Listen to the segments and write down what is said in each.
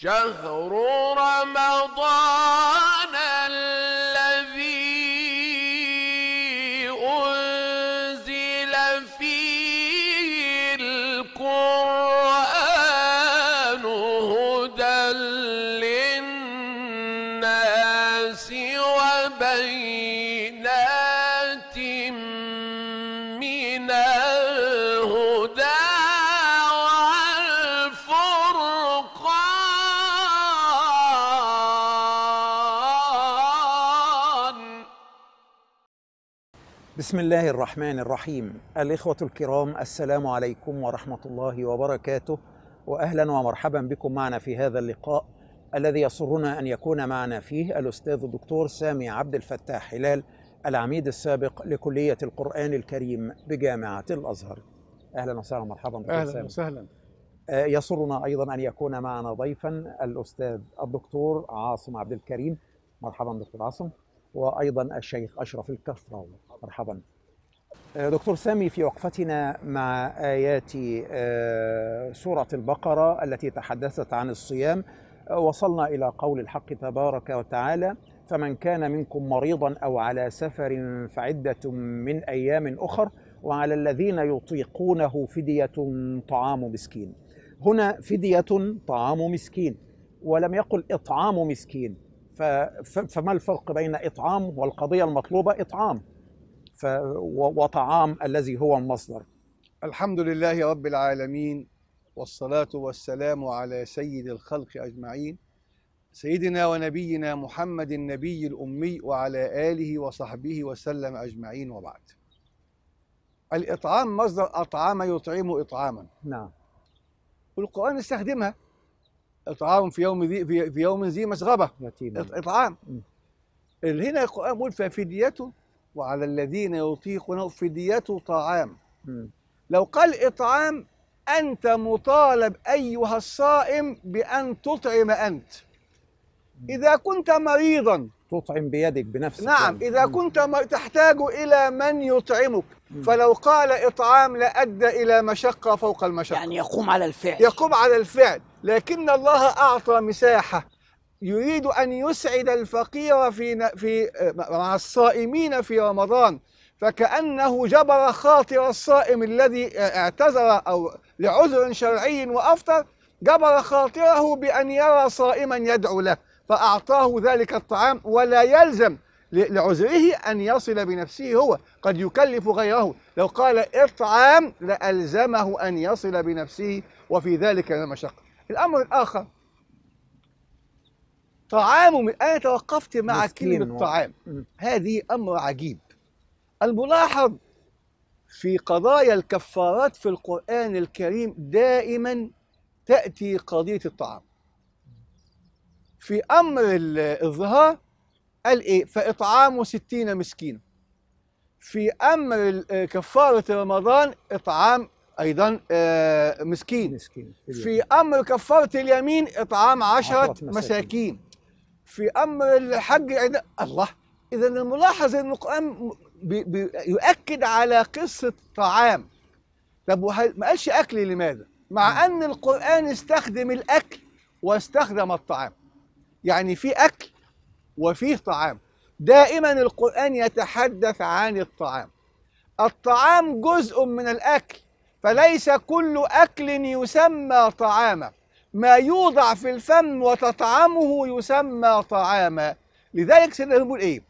شهر رمضان بسم الله الرحمن الرحيم الإخوة الكرام السلام عليكم ورحمة الله وبركاته وأهلا ومرحبا بكم معنا في هذا اللقاء الذي يسرنا أن يكون معنا فيه الأستاذ الدكتور سامي عبد الفتاح حلال العميد السابق لكلية القرآن الكريم بجامعة الأزهر أهلا وسهلا مرحبا دكتور أهلا سامي. وسهلا يسرنا أيضا أن يكون معنا ضيفا الأستاذ الدكتور عاصم عبد الكريم مرحبا دكتور عاصم وأيضا الشيخ أشرف الكفراوي مرحبا آه، دكتور سامي في وقفتنا مع آيات آه، سورة البقرة التي تحدثت عن الصيام آه، وصلنا إلى قول الحق تبارك وتعالى فمن كان منكم مريضا أو على سفر فعدة من أيام أخر وعلى الذين يطيقونه فدية طعام مسكين هنا فدية طعام مسكين ولم يقل إطعام مسكين فما الفرق بين إطعام والقضية المطلوبة إطعام وطعام الذي هو المصدر الحمد لله رب العالمين والصلاة والسلام على سيد الخلق أجمعين سيدنا ونبينا محمد النبي الأمي وعلى آله وصحبه وسلم أجمعين وبعد الإطعام مصدر أطعام يطعم إطعاما نعم والقرآن استخدمها إطعام في يوم ذي في, يوم ذي مسغبة إطعام هنا القرآن بيقول ففديته وعلى الذين يطيقونه فديته طعام لو قال إطعام أنت مطالب أيها الصائم بأن تطعم أنت إذا كنت مريضا تطعم بيدك بنفسك نعم يعني. إذا كنت تحتاج إلى من يطعمك فلو قال إطعام لأدى إلى مشقة فوق المشقة يعني يقوم على الفعل يقوم على الفعل لكن الله أعطى مساحة يريد أن يسعد الفقير في في مع الصائمين في رمضان فكأنه جبر خاطر الصائم الذي اعتذر أو لعذر شرعي وأفطر جبر خاطره بأن يرى صائما يدعو له فأعطاه ذلك الطعام ولا يلزم لعذره أن يصل بنفسه هو قد يكلف غيره لو قال اطعام لألزمه أن يصل بنفسه وفي ذلك المشقة الأمر الآخر طعام أنا توقفت مع كلمة طعام هذه أمر عجيب الملاحظ في قضايا الكفارات في القرآن الكريم دائما تأتي قضية الطعام في أمر الظهار قال إيه فإطعام ستين مسكين في أمر آه، كفارة رمضان إطعام ايضا آه، مسكين مسكين في امر كفاره اليمين اطعام عشره مساكين في امر الحج الله اذا الملاحظه ان القران يؤكد على قصه طعام طب ما قالش اكل لماذا؟ مع ان القران استخدم الاكل واستخدم الطعام يعني في اكل وفيه طعام دائما القران يتحدث عن الطعام الطعام جزء من الاكل فليس كل أكل يسمى طعاما ما يوضع في الفم وتطعمه يسمى طعاما لذلك سيدنا يقول إيه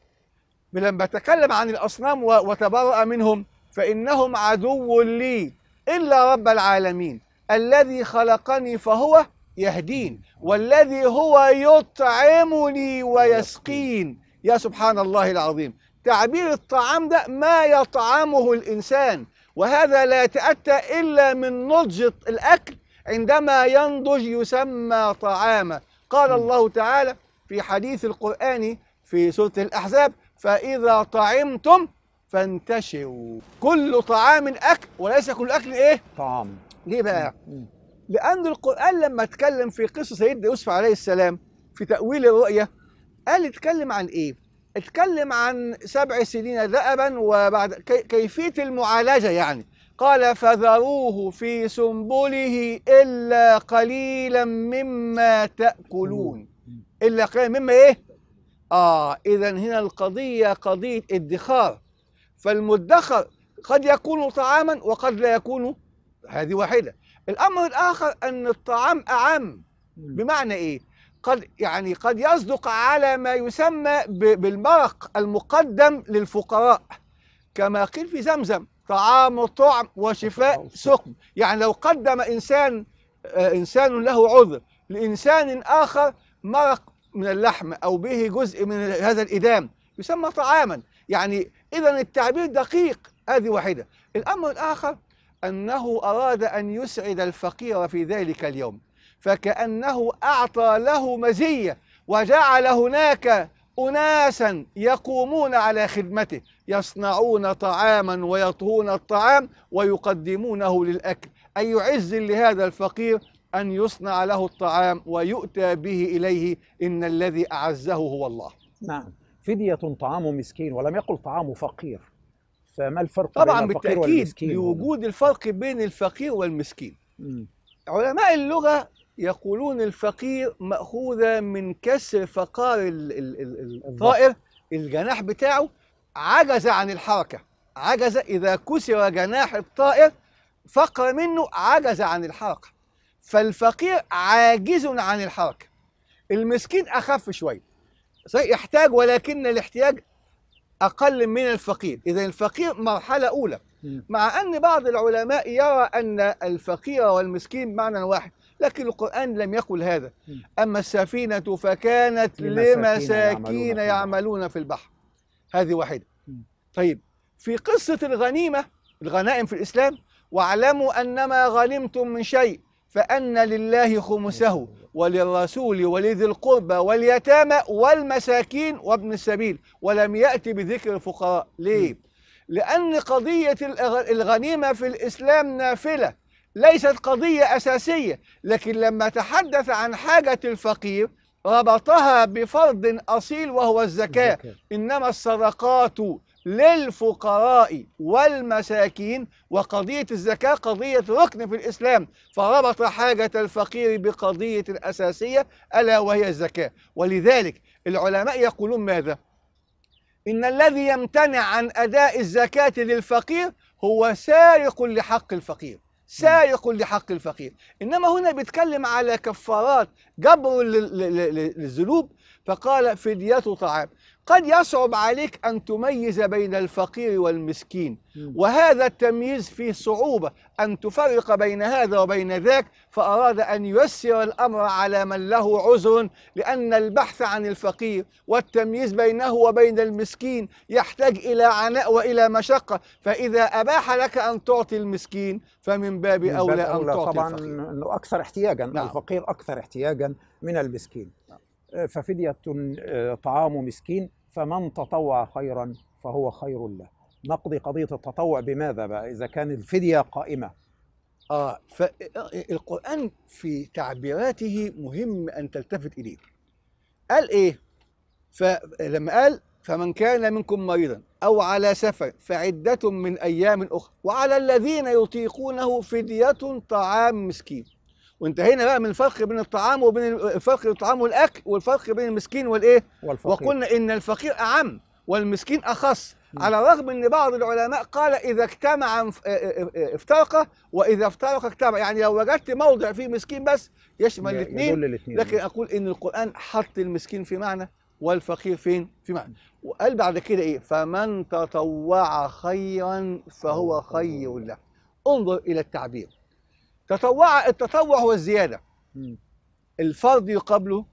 لما بتكلم عن الأصنام وتبرأ منهم فإنهم عدو لي إلا رب العالمين الذي خلقني فهو يهدين والذي هو يطعمني ويسقين يا سبحان الله العظيم تعبير الطعام ده ما يطعمه الإنسان وهذا لا يتأتى إلا من نضج الأكل عندما ينضج يسمى طعاما قال الله تعالى في حديث القرآن في سورة الأحزاب فإذا طعمتم فانتشروا كل طعام أكل وليس كل أكل إيه؟ طعام ليه بقى؟ لأن القرآن لما اتكلم في قصة سيدنا يوسف عليه السلام في تأويل الرؤية قال يتكلم عن إيه؟ اتكلم عن سبع سنين ذأبا وبعد كيفية المعالجة يعني قال فذروه في سنبله إلا قليلا مما تأكلون إلا قليلا مما إيه؟ آه إذا هنا القضية قضية ادخار فالمدخر قد يكون طعاما وقد لا يكون هذه واحدة الأمر الآخر أن الطعام أعم بمعنى إيه؟ قد يعني قد يصدق على ما يسمى بالمرق المقدم للفقراء كما قيل في زمزم طعام طعم وشفاء سقم يعني لو قدم إنسان آه، إنسان له عذر لإنسان آخر مرق من اللحم أو به جزء من هذا الإدام يسمى طعاما يعني إذا التعبير دقيق هذه واحدة الأمر الآخر أنه أراد أن يسعد الفقير في ذلك اليوم فكأنه أعطى له مزية وجعل هناك أناسا يقومون على خدمته يصنعون طعاما ويطهون الطعام ويقدمونه للأكل أي عز لهذا الفقير أن يصنع له الطعام ويؤتى به إليه إن الذي أعزه هو الله نعم فدية طعام مسكين ولم يقل طعام فقير فما الفرق طبعا بين الفقير بالتأكيد والمسكين بوجود الفرق بين الفقير والمسكين م. علماء اللغة يقولون الفقير مأخوذة من كسر فقار الطائر الجناح بتاعه عجز عن الحركة عجز إذا كسر جناح الطائر فقر منه عجز عن الحركة فالفقير عاجز عن الحركة المسكين أخف شوية يحتاج ولكن الاحتياج أقل من الفقير إذا الفقير مرحلة أولى مع أن بعض العلماء يرى أن الفقير والمسكين معنى واحد لكن القرآن لم يقل هذا أما السفينة فكانت لمساكين يعملون في البحر هذه واحدة طيب في قصة الغنيمة الغنائم في الإسلام واعلموا أنما غنمتم من شيء فأن لله خمسه وللرسول ولذي القربى واليتامى والمساكين وابن السبيل ولم يأتي بذكر الفقراء ليه؟ لأن قضية الغنيمة في الإسلام نافلة ليست قضية أساسية لكن لما تحدث عن حاجة الفقير ربطها بفرض أصيل وهو الزكاة إنما الصدقات للفقراء والمساكين وقضية الزكاة قضية ركن في الإسلام فربط حاجة الفقير بقضية أساسية ألا وهي الزكاة ولذلك العلماء يقولون ماذا؟ إن الذي يمتنع عن أداء الزكاة للفقير هو سارق لحق الفقير سائق لحق الفقير إنما هنا بيتكلم على كفارات جبر للذنوب فقال فدية طعام قد يصعب عليك أن تميز بين الفقير والمسكين وهذا التمييز فيه صعوبة أن تفرق بين هذا وبين ذاك فأراد أن ييسر الأمر على من له عذر لأن البحث عن الفقير والتمييز بينه وبين المسكين يحتاج إلى عناء وإلى مشقة فإذا أباح لك أن تعطي المسكين فمن باب أولى أن تعطي طبعا الفقير أنه أكثر احتياجا نعم. الفقير أكثر احتياجا من المسكين نعم. آه، ففدية آه، طعام مسكين فمن تطوع خيرا فهو خير له نقضي قضية التطوع بماذا بقى إذا كان الفدية قائمة آه فالقرآن آه، آه، في تعبيراته مهم أن تلتفت إليه قال إيه فلما قال فمن كان منكم مريضا أو على سفر فعدة من أيام أخرى وعلى الذين يطيقونه فدية طعام مسكين وانتهينا بقى من الفرق بين الطعام وبين الفرق بين الطعام والاكل والفرق بين المسكين والايه والفقير. وقلنا ان الفقير اعم والمسكين اخص م. على الرغم ان بعض العلماء قال اذا اجتمع آه، آه، آه، افترق واذا افترق اجتمع يعني لو وجدت موضع فيه مسكين بس يشمل الاثنين لكن اقول ان القران حط المسكين في معنى والفقير فين في معنى وقال بعد كده ايه فمن تطوع خيرا فهو خير له انظر الى التعبير تطوع التطوع هو الزياده الفرض يقابله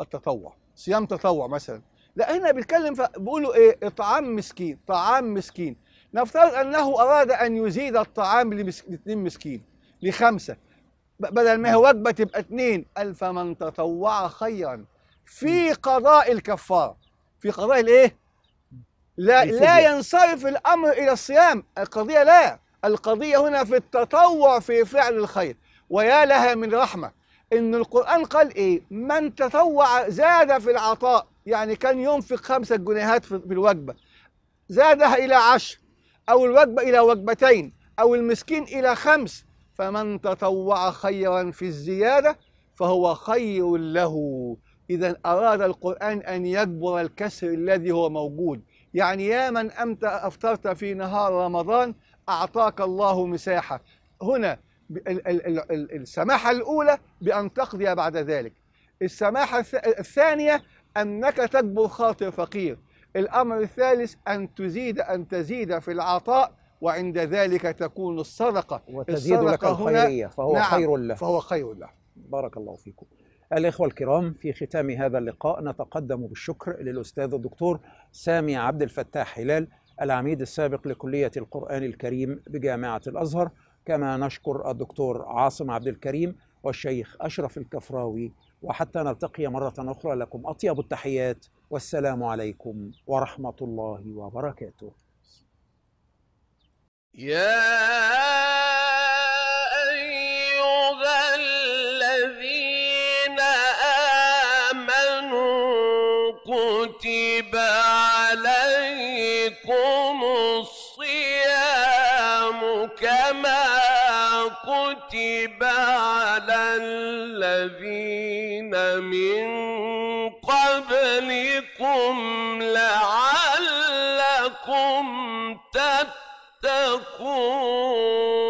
التطوع صيام تطوع مثلا لا هنا بيتكلم بيقولوا ايه اطعام مسكين طعام مسكين نفترض انه اراد ان يزيد الطعام لاثنين مسكين لخمسه بدل ما هي نعم. وجبه تبقى اثنين قال فمن تطوع خيرا في قضاء الكفاره في قضاء الايه لا لا ينصرف الامر الى الصيام القضيه لا القضية هنا في التطوع في فعل الخير ويا لها من رحمة إن القرآن قال إيه من تطوع زاد في العطاء يعني كان ينفق خمسة جنيهات في الوجبة زادها إلى عشر أو الوجبة إلى وجبتين أو المسكين إلى خمس فمن تطوع خيرا في الزيادة فهو خير له إذا أراد القرآن أن يجبر الكسر الذي هو موجود يعني يا من أمت أفطرت في نهار رمضان أعطاك الله مساحة هنا السماحة الأولى بأن تقضي بعد ذلك السماحة الثانية أنك تجبر خاطر فقير الأمر الثالث أن تزيد أن تزيد في العطاء وعند ذلك تكون الصدقة وتزيد الصدقة لك الخيرية فهو نعم خير له فهو خير له بارك الله فيكم الإخوة الكرام في ختام هذا اللقاء نتقدم بالشكر للأستاذ الدكتور سامي عبد الفتاح هلال العميد السابق لكلية القرآن الكريم بجامعة الأزهر كما نشكر الدكتور عاصم عبد الكريم والشيخ أشرف الكفراوي وحتى نلتقي مرة أخرى لكم أطيب التحيات والسلام عليكم ورحمة الله وبركاته يا أيها الذين آمنوا كتب كما كتب على الذين من قبلكم لعلكم تتقون